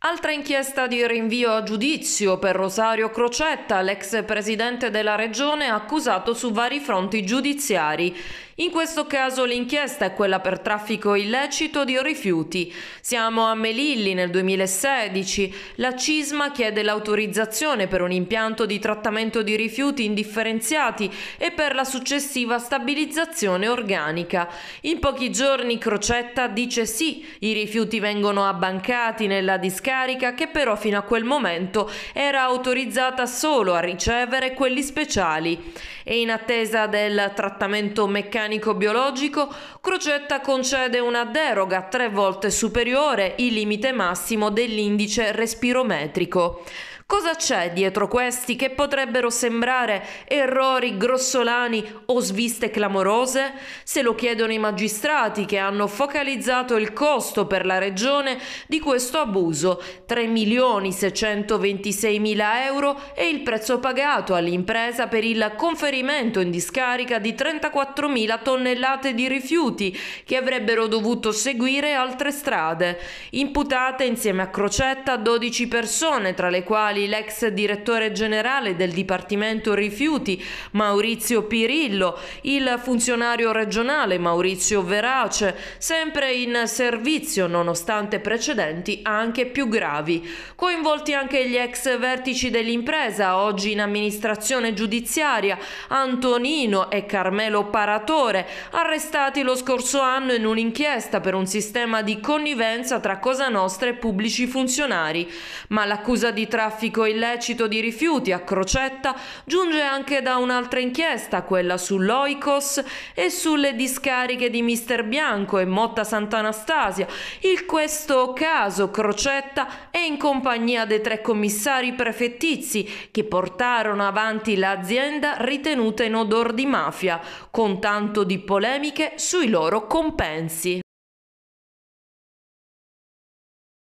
Altra inchiesta di rinvio a giudizio per Rosario Crocetta, l'ex presidente della regione accusato su vari fronti giudiziari. In questo caso l'inchiesta è quella per traffico illecito di rifiuti. Siamo a Melilli nel 2016. La Cisma chiede l'autorizzazione per un impianto di trattamento di rifiuti indifferenziati e per la successiva stabilizzazione organica. In pochi giorni Crocetta dice sì, i rifiuti vengono abbancati nella discarica discarica che però fino a quel momento era autorizzata solo a ricevere quelli speciali. E in attesa del trattamento meccanico biologico, Crocetta concede una deroga tre volte superiore il limite massimo dell'indice respirometrico. Cosa c'è dietro questi che potrebbero sembrare errori grossolani o sviste clamorose? Se lo chiedono i magistrati che hanno focalizzato il costo per la regione di questo abuso, 3.626.000 euro e il prezzo pagato all'impresa per il conferimento in discarica di 34.000 tonnellate di rifiuti che avrebbero dovuto seguire altre strade. Imputate insieme a Crocetta 12 persone, tra le quali quali l'ex direttore generale del Dipartimento Rifiuti Maurizio Pirillo, il funzionario regionale Maurizio Verace, sempre in servizio nonostante precedenti anche più gravi. Coinvolti anche gli ex vertici dell'impresa, oggi in amministrazione giudiziaria, Antonino e Carmelo Paratore, arrestati lo scorso anno in un'inchiesta per un sistema di connivenza tra Cosa Nostra e pubblici funzionari. Ma l'accusa di traffico traffico illecito di rifiuti a Crocetta giunge anche da un'altra inchiesta, quella sull'Oikos e sulle discariche di Mister Bianco e Motta Sant'Anastasia. In questo caso Crocetta è in compagnia dei tre commissari prefettizi che portarono avanti l'azienda ritenuta in odor di mafia, con tanto di polemiche sui loro compensi.